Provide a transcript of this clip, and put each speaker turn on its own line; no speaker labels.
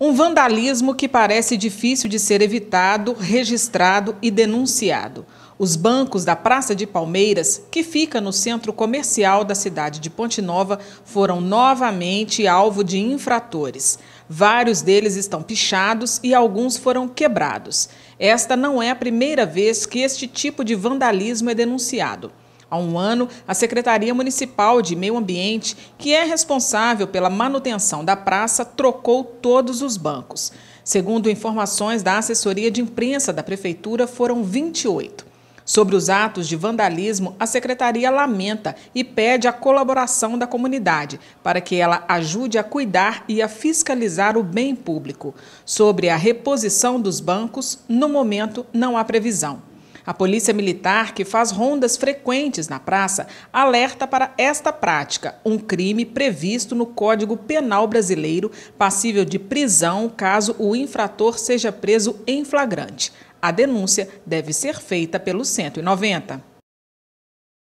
Um vandalismo que parece difícil de ser evitado, registrado e denunciado. Os bancos da Praça de Palmeiras, que fica no centro comercial da cidade de Ponte Nova, foram novamente alvo de infratores. Vários deles estão pichados e alguns foram quebrados. Esta não é a primeira vez que este tipo de vandalismo é denunciado. Há um ano, a Secretaria Municipal de Meio Ambiente, que é responsável pela manutenção da praça, trocou todos os bancos. Segundo informações da assessoria de imprensa da Prefeitura, foram 28. Sobre os atos de vandalismo, a secretaria lamenta e pede a colaboração da comunidade para que ela ajude a cuidar e a fiscalizar o bem público. Sobre a reposição dos bancos, no momento não há previsão. A Polícia Militar, que faz rondas frequentes na praça, alerta para esta prática, um crime previsto no Código Penal Brasileiro, passível de prisão caso o infrator seja preso em flagrante. A denúncia deve ser feita pelo 190.